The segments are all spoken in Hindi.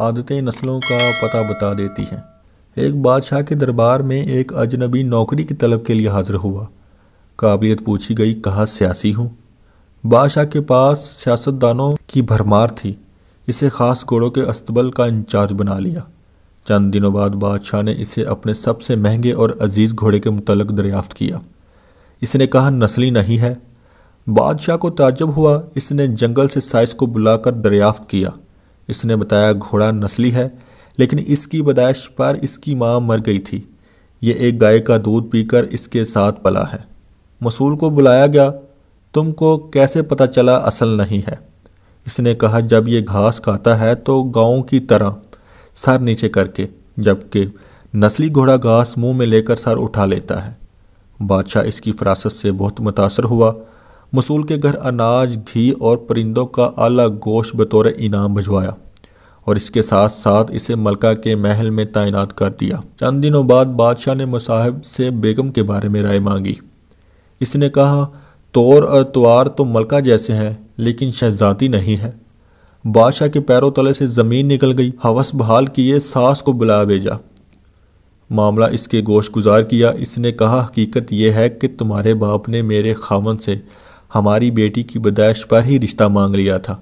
आदतें नस्लों का पता बता देती हैं एक बादशाह के दरबार में एक अजनबी नौकरी की तलब के लिए हाजिर हुआ काबिलियत पूछी गई कहा सियासी हूँ बादशाह के पास सियासतदानों की भरमार थी इसे ख़ास घोड़ों के अस्तबल का इंचार्ज बना लिया चंद दिनों बाद बादशाह ने इसे अपने सबसे महंगे और अजीज़ घोड़े के मुतलक दरियाफ्त किया इसने कहा नस्ली नहीं है बादशाह को ताजब हुआ इसने जंगल से साइस को बुलाकर दरियाफ्त किया इसने बताया घोड़ा नस्ली है लेकिन इसकी पैदाइश पर इसकी माँ मर गई थी ये एक गाय का दूध पीकर इसके साथ पला है मसूल को बुलाया गया तुमको कैसे पता चला असल नहीं है इसने कहा जब ये घास खाता है तो गाँव की तरह सर नीचे करके जबकि नस्ली घोड़ा घास मुंह में लेकर सर उठा लेता है बादशाह इसकी फरासत से बहुत मुतासर हुआ मसूल के घर अनाज घी और परिंदों का आला गोश बतौर इनाम भिजवाया और इसके साथ साथ इसे मलका के महल में तैनात कर दिया चंद दिनों बाद बादशाह ने मुसाहिब से बेगम के बारे में राय मांगी इसने कहा तौर और तवार तो मलका जैसे हैं लेकिन शहजादी नहीं है बादशाह के पैरों तले से ज़मीन निकल गई हवस बहाल किए सास को बुला भेजा मामला इसके गोश गुजार किया इसने कहा हकीकत यह है कि तुम्हारे बाप ने मेरे खामन से हमारी बेटी की बदाइश पर ही रिश्ता मांग लिया था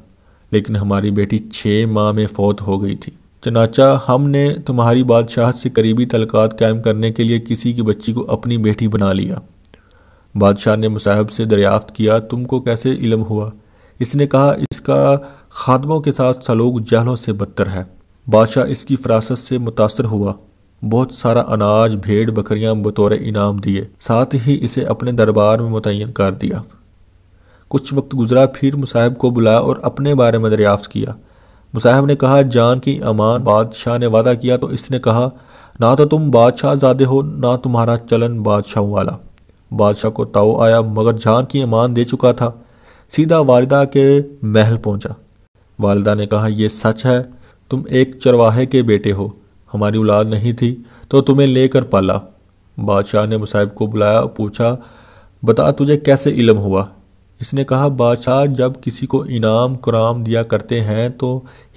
लेकिन हमारी बेटी छः माह में फौत हो गई थी चनाचा हमने तुम्हारी बादशाहत से करीबी तलकात कायम करने के लिए किसी की बच्ची को अपनी बेटी बना लिया बादशाह ने मुसाहब से दरियाफ्त किया तुमको कैसे इलम हुआ इसने कहा इसका खादमों के साथ सलोक जहलों से बदतर है बादशाह इसकी फरासत से मुतासर हुआ बहुत सारा अनाज भेड़ बकरियां बतौर इनाम दिए साथ ही इसे अपने दरबार में मुतन कर दिया कुछ वक्त गुजरा फिर मुसाहब को बुलाया और अपने बारे में दरियाफ्त किया मुसाहब ने कहा जान की अमान बादशाह ने वादा किया तो इसने कहा ना तो तुम बादशाह ज़्यादा हो ना तुम्हारा चलन बादशाह वाला बादशाह को ताओ आया मगर जान की अमान दे चुका था सीधा वालदा के महल पहुंचा। वालदा ने कहा यह सच है तुम एक चरवाहे के बेटे हो हमारी औलाद नहीं थी तो तुम्हें लेकर पाला बादशाह ने मुसाहिब को बुलाया पूछा बता तुझे कैसे इलम हुआ इसने कहा बादशाह जब किसी को इनाम कराम दिया करते हैं तो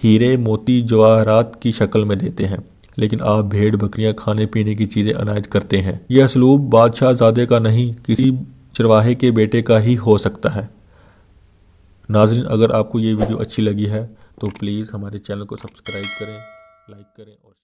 हीरे मोती जवाहरात की शक्ल में देते हैं लेकिन आप भेड़ बकरियां खाने पीने की चीज़ें अनायत करते हैं यह असलूब बादशाह ज़ादे का नहीं किसी चरवाहे के बेटे का ही हो सकता है नाजरन अगर आपको ये वीडियो अच्छी लगी है तो प्लीज़ हमारे चैनल को सब्सक्राइब करें लाइक करें और